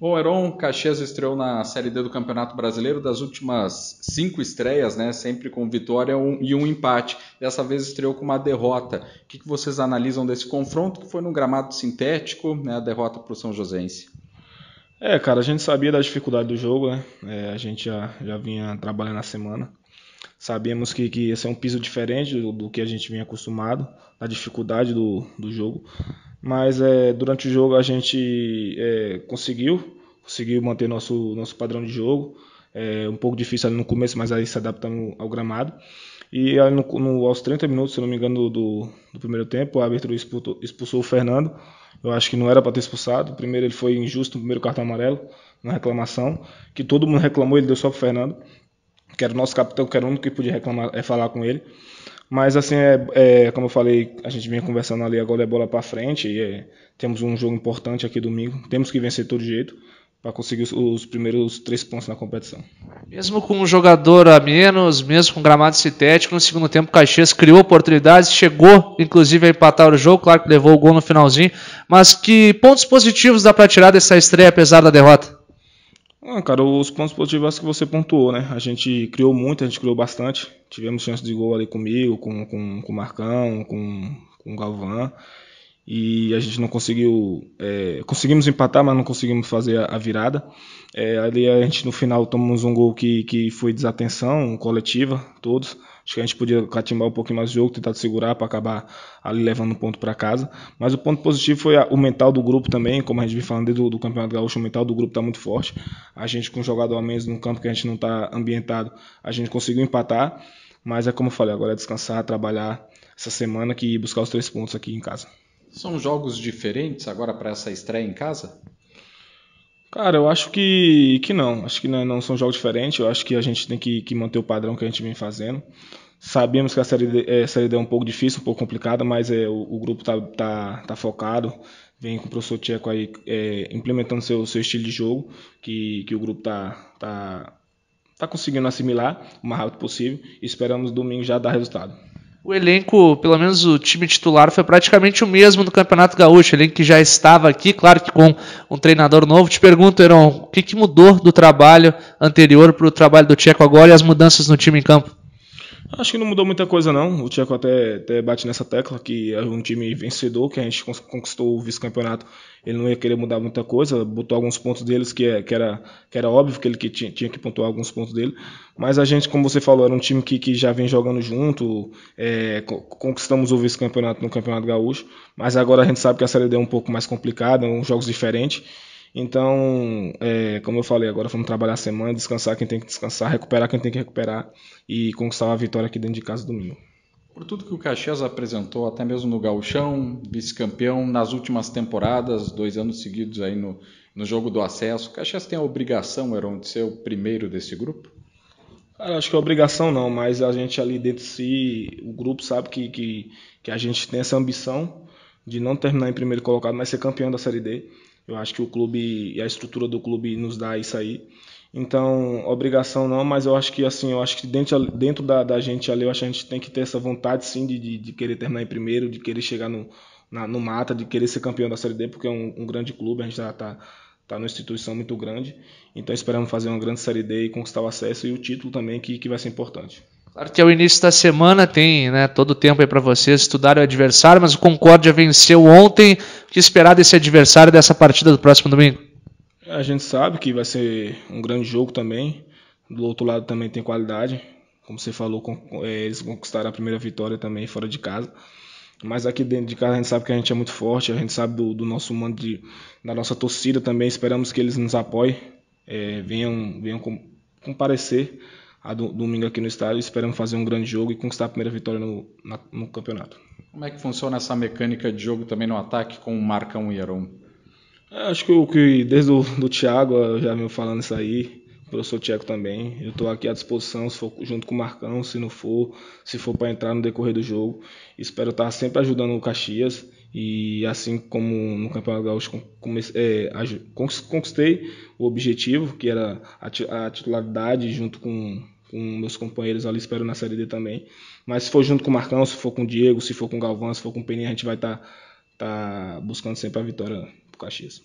Bom, Heron Caxias estreou na Série D do Campeonato Brasileiro das últimas cinco estreias, né? Sempre com vitória e um empate. Dessa vez estreou com uma derrota. O que, vocês analisam desse confronto que foi no gramado sintético, né? A derrota para o São Joséense. É, cara, a gente sabia da dificuldade do jogo, né? É, a gente já, já vinha trabalhando na semana. Sabíamos que, que ia ser um piso diferente do, do que a gente vinha acostumado, da dificuldade do, do jogo mas é, durante o jogo a gente é, conseguiu, conseguiu manter nosso, nosso padrão de jogo. É um pouco difícil ali no começo, mas aí se adaptamos ao gramado. E aí no, no, aos 30 minutos, se não me engano, do, do primeiro tempo, o árbitro expulsou, expulsou o Fernando. Eu acho que não era para ter expulsado. Primeiro ele foi injusto no primeiro cartão amarelo, na reclamação, que todo mundo reclamou, ele deu só pro Fernando, que era o nosso capitão, que era o único que podia reclamar, é falar com ele. Mas assim, é, é, como eu falei, a gente vinha conversando ali, agora é bola para frente. E é, temos um jogo importante aqui domingo. Temos que vencer todo jeito para conseguir os, os, primeiros três pontos na competição. Mesmo com um jogador a menos, mesmo com gramado sintético, no segundo tempo o Caxias criou oportunidades, chegou inclusive a empatar o jogo, claro que levou o gol no finalzinho, mas que pontos positivos dá para tirar dessa estreia apesar da derrota? Ah, cara, os pontos positivos que você pontuou, né? A gente criou muito, a gente criou bastante. Tivemos chance de gol ali comigo, com, com, com o Marcão, com, com o Galvão. E a gente não conseguiu. É, conseguimos empatar, mas não conseguimos fazer a, a virada. É, ali a gente no final tomamos um gol que, que foi desatenção coletiva, todos. Acho que a gente podia catimbar um pouquinho mais o jogo, tentar segurar para acabar ali levando um ponto para casa. Mas o ponto positivo foi a, o mental do grupo também, como a gente vem falando desde do, do Campeonato Gaúcho, o mental do grupo está muito forte. A gente com um jogador a menos no campo que a gente não está ambientado, a gente conseguiu empatar. Mas é como eu falei, agora é descansar, trabalhar essa semana que buscar os três pontos aqui em casa. São jogos diferentes agora para essa estreia em casa? Cara, eu acho que, que não. Acho que não, não são jogos diferentes. Eu acho que a gente tem que, que manter o padrão que a gente vem fazendo. Sabíamos que a série, D, é, a série D é um pouco difícil, um pouco complicada, mas é, o, o grupo está tá, tá focado, vem com o professor Tcheco aí é, implementando seu, seu estilo de jogo, que, que o grupo está tá, tá conseguindo assimilar o mais rápido possível. Esperamos domingo já dar resultado. O elenco, pelo menos o time titular, foi praticamente o mesmo do Campeonato Gaúcho, elenco que já estava aqui, claro que com um treinador novo. Te pergunto, Heron, o que, que mudou do trabalho anterior para o trabalho do Tcheco agora e as mudanças no time em campo? Acho que não mudou muita coisa, não. O Tcheco até, até bate nessa tecla que é um time vencedor, que a gente conquistou o vice-campeonato. Ele não ia querer mudar muita coisa, botou alguns pontos deles que, é, que, era, que era óbvio que ele que tinha, tinha que pontuar alguns pontos dele. Mas a gente, como você falou, era um time que, que já vem jogando junto, é, conquistamos o vice-campeonato no Campeonato Gaúcho. Mas agora a gente sabe que a Série D é um pouco mais complicada, uns jogos diferentes. Então, é, como eu falei, agora vamos trabalhar a semana, descansar quem tem que descansar, recuperar quem tem que recuperar e conquistar uma vitória aqui dentro de casa domingo. Por tudo que o Caxias apresentou, até mesmo no Gauchão, vice-campeão nas últimas temporadas, dois anos seguidos aí no, no jogo do acesso, o Caxias tem a obrigação, Heron, de ser o primeiro desse grupo? Cara, acho que é obrigação não, mas a gente ali dentro de si, o grupo sabe que, que, que a gente tem essa ambição de não terminar em primeiro colocado, mas ser campeão da Série D. Eu acho que o clube e a estrutura do clube nos dá isso aí. Então, obrigação não, mas eu acho que assim, eu acho que dentro, dentro da, da gente ali, eu acho que a gente tem que ter essa vontade sim de, de, de querer terminar em primeiro, de querer chegar no, na, no mata, de querer ser campeão da Série D, porque é um, um grande clube, a gente já está tá numa instituição muito grande. Então esperamos fazer uma grande Série D e conquistar o acesso e o título também, que, que vai ser importante. Claro que é o início da semana, tem né, todo o tempo aí para vocês estudarem o adversário, mas o Concórdia venceu ontem. O que esperar desse adversário dessa partida do próximo domingo? A gente sabe que vai ser um grande jogo também. Do outro lado também tem qualidade. Como você falou, é, eles conquistaram a primeira vitória também fora de casa. Mas aqui dentro de casa a gente sabe que a gente é muito forte, a gente sabe do, do nosso mando, de, da nossa torcida também. Esperamos que eles nos apoiem, é, venham, venham comparecer a do, domingo aqui no estádio. Esperamos fazer um grande jogo e conquistar a primeira vitória no, na, no campeonato. Como é que funciona essa mecânica de jogo também no ataque com o Marcão e Heron? É, acho que, que desde o do Thiago eu já venho falando isso aí, o professor Tiago também. Eu estou aqui à disposição, se for, junto com o Marcão, se não for, se for para entrar no decorrer do jogo. Espero estar tá sempre ajudando o Caxias e assim como no Campeonato Gaúcho comecei, é, conquistei o objetivo, que era a titularidade junto com, com meus companheiros ali, espero na Série D também. Mas se for junto com o Marcão, se for com o Diego, se for com o Galvão, se for com o Peninha, a gente vai estar tá, tá buscando sempre a vitória pro Caxias.